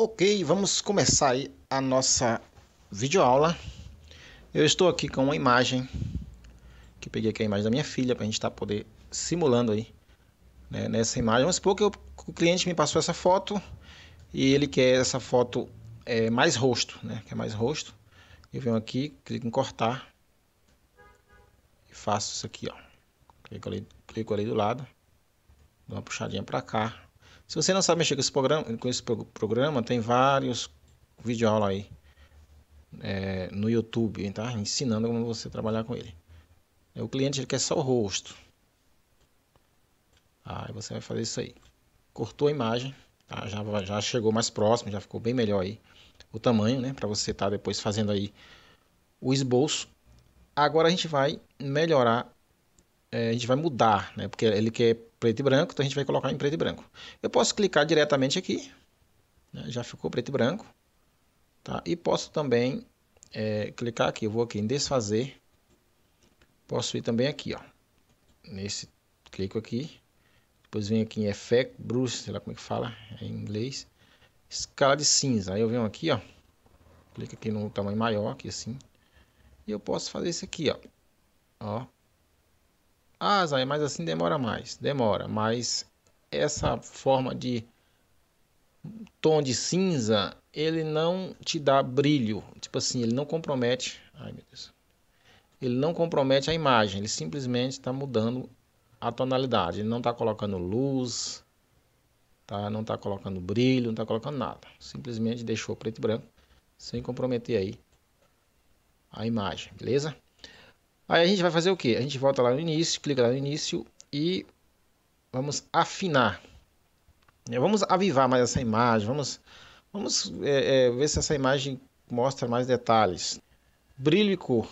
Ok, vamos começar aí a nossa videoaula. Eu estou aqui com uma imagem, que peguei aqui a imagem da minha filha, para a gente estar tá poder simulando aí né, nessa imagem. Vamos supor que eu, o cliente me passou essa foto e ele quer essa foto é, mais rosto, né? Quer mais rosto. Eu venho aqui, clico em cortar e faço isso aqui, ó. Clico ali, clico ali do lado, dou uma puxadinha para cá, se você não sabe mexer com esse programa, com esse programa tem vários vídeo aula aí é, no YouTube, tá? ensinando como você trabalhar com ele. É, o cliente ele quer só o rosto. Aí você vai fazer isso aí. Cortou a imagem, tá? já, já chegou mais próximo, já ficou bem melhor aí o tamanho, né? Para você estar tá depois fazendo aí o esboço. Agora a gente vai melhorar é, a gente vai mudar, né? Porque ele quer preto e branco, então a gente vai colocar em preto e branco. Eu posso clicar diretamente aqui, né? já ficou preto e branco, tá? E posso também é, clicar aqui, eu vou aqui em desfazer, posso ir também aqui, ó, nesse, clico aqui, depois venho aqui em Effect, Bruce, sei lá como é que fala é em inglês, escala de cinza, aí eu venho aqui, ó, clico aqui no tamanho maior, aqui assim, e eu posso fazer isso aqui, ó, ó, ah, Zay, mas assim demora mais. Demora, mas essa forma de tom de cinza, ele não te dá brilho. Tipo assim, ele não compromete. Ai, meu Deus. Ele não compromete a imagem. Ele simplesmente está mudando a tonalidade. Ele não está colocando luz, tá? não está colocando brilho, não está colocando nada. Simplesmente deixou preto e branco sem comprometer aí a imagem, beleza? Aí a gente vai fazer o que? A gente volta lá no início, clica lá no início e vamos afinar. É, vamos avivar mais essa imagem, vamos, vamos é, é, ver se essa imagem mostra mais detalhes. Brilho e cor,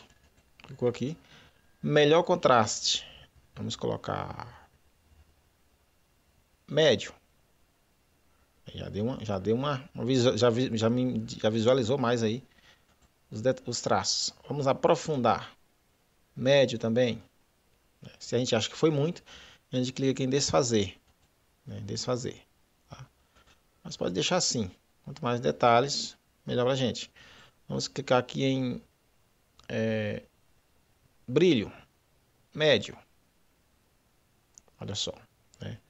clicou aqui. Melhor contraste, vamos colocar médio. Já deu uma, já deu uma, já, já, já visualizou mais aí os, os traços. Vamos aprofundar médio também. Né? Se a gente acha que foi muito, a gente clica em desfazer. Né? Desfazer. Tá? Mas pode deixar assim. Quanto mais detalhes, melhor para a gente. Vamos clicar aqui em é, brilho médio. Olha só. Né?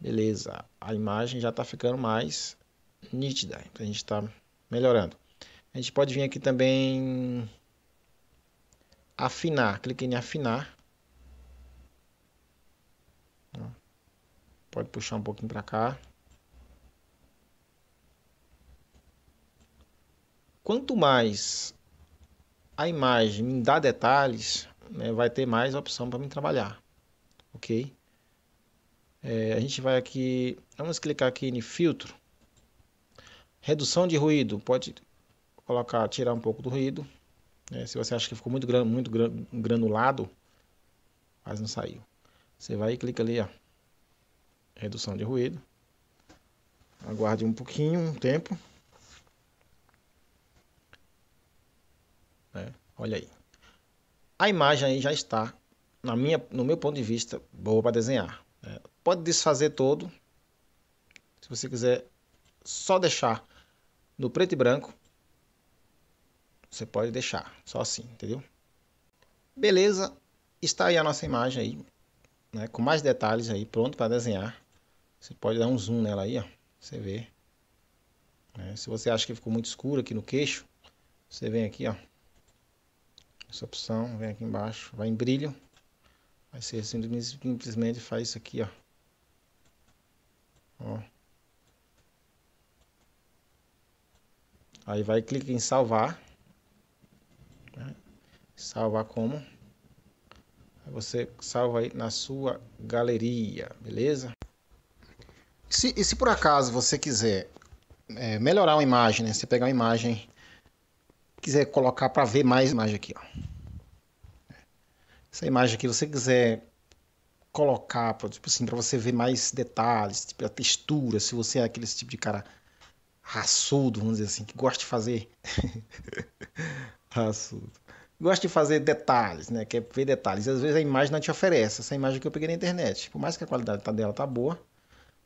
Beleza. A imagem já está ficando mais nítida. Então a gente está melhorando. A gente pode vir aqui também afinar. Clique em afinar. Pode puxar um pouquinho para cá. Quanto mais a imagem me dá detalhes, né, vai ter mais opção para me trabalhar. Ok? É, a gente vai aqui, vamos clicar aqui em filtro. Redução de ruído, pode colocar, tirar um pouco do ruído. É, se você acha que ficou muito, gran, muito granulado, mas não saiu. Você vai e clica ali, ó. Redução de ruído. Aguarde um pouquinho, um tempo. É, olha aí. A imagem aí já está, na minha, no meu ponto de vista, boa para desenhar. É, pode desfazer todo. Se você quiser só deixar no preto e branco, você pode deixar, só assim, entendeu? Beleza, está aí a nossa imagem aí, né, com mais detalhes aí, pronto para desenhar. Você pode dar um zoom nela aí, ó, você vê. Né. Se você acha que ficou muito escuro aqui no queixo, você vem aqui, ó, essa opção, vem aqui embaixo, vai em brilho. vai ser simplesmente faz isso aqui, ó. ó. Aí vai clicar em salvar. Salvar como? Você salva aí na sua galeria, beleza? Se, e se por acaso você quiser é, melhorar uma imagem, né? Você pegar uma imagem, quiser colocar para ver mais imagem aqui, ó. Essa imagem aqui, você quiser colocar, tipo assim, para você ver mais detalhes, tipo a textura, se você é aquele tipo de cara raçudo, vamos dizer assim, que gosta de fazer raçudo gosto de fazer detalhes, né? Quer ver detalhes. Às vezes a imagem não te oferece essa é imagem que eu peguei na internet. Por mais que a qualidade tá dela tá boa,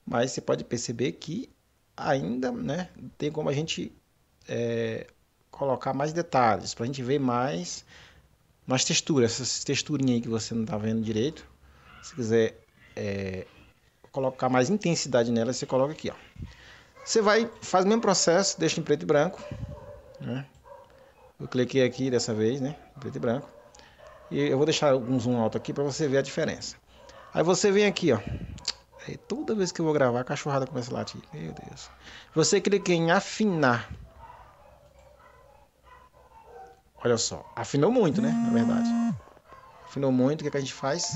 mas você pode perceber que ainda, né? Tem como a gente é, colocar mais detalhes para a gente ver mais mais texturas. Essas texturinhas aí que você não tá vendo direito. Se quiser é, colocar mais intensidade nela, você coloca aqui, ó. Você vai, faz o mesmo processo, deixa em preto e branco, né? Eu cliquei aqui dessa vez, né? Preto e branco. E eu vou deixar um zoom alto aqui para você ver a diferença. Aí você vem aqui, ó. Aí toda vez que eu vou gravar, a cachorrada começa a latir. Meu Deus. Você clica em afinar. Olha só, afinou muito, né? Na verdade. Afinou muito, o que, é que a gente faz?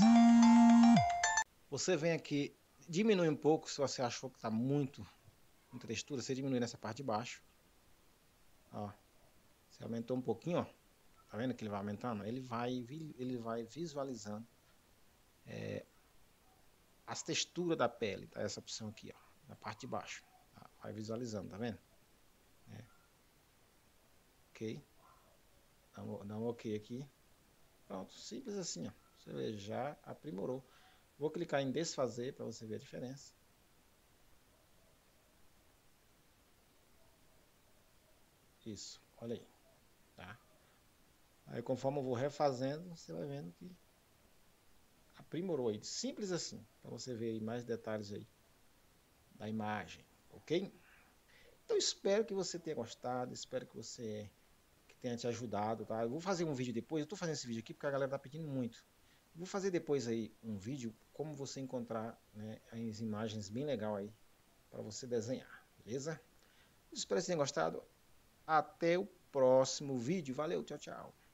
Você vem aqui, diminui um pouco, se você achou que tá muito, muita textura, você diminui nessa parte de baixo. Ó aumentou um pouquinho, ó. Tá vendo que ele vai aumentando? Ele vai, ele vai visualizando é, as texturas da pele, tá? Essa opção aqui, ó. Na parte de baixo. Tá? Vai visualizando, tá vendo? É. Ok. Dá um, dá um ok aqui. Pronto, simples assim, ó. Você vê, já aprimorou. Vou clicar em desfazer para você ver a diferença. Isso, olha aí. Aí conforme eu vou refazendo, você vai vendo que aprimorou aí. Simples assim, para você ver aí mais detalhes aí da imagem, ok? Então espero que você tenha gostado, espero que você é, que tenha te ajudado, tá? Eu vou fazer um vídeo depois, eu tô fazendo esse vídeo aqui porque a galera tá pedindo muito. Eu vou fazer depois aí um vídeo como você encontrar né, as imagens bem legal aí para você desenhar, beleza? espero que você tenha gostado. Até o próximo vídeo. Valeu, tchau, tchau.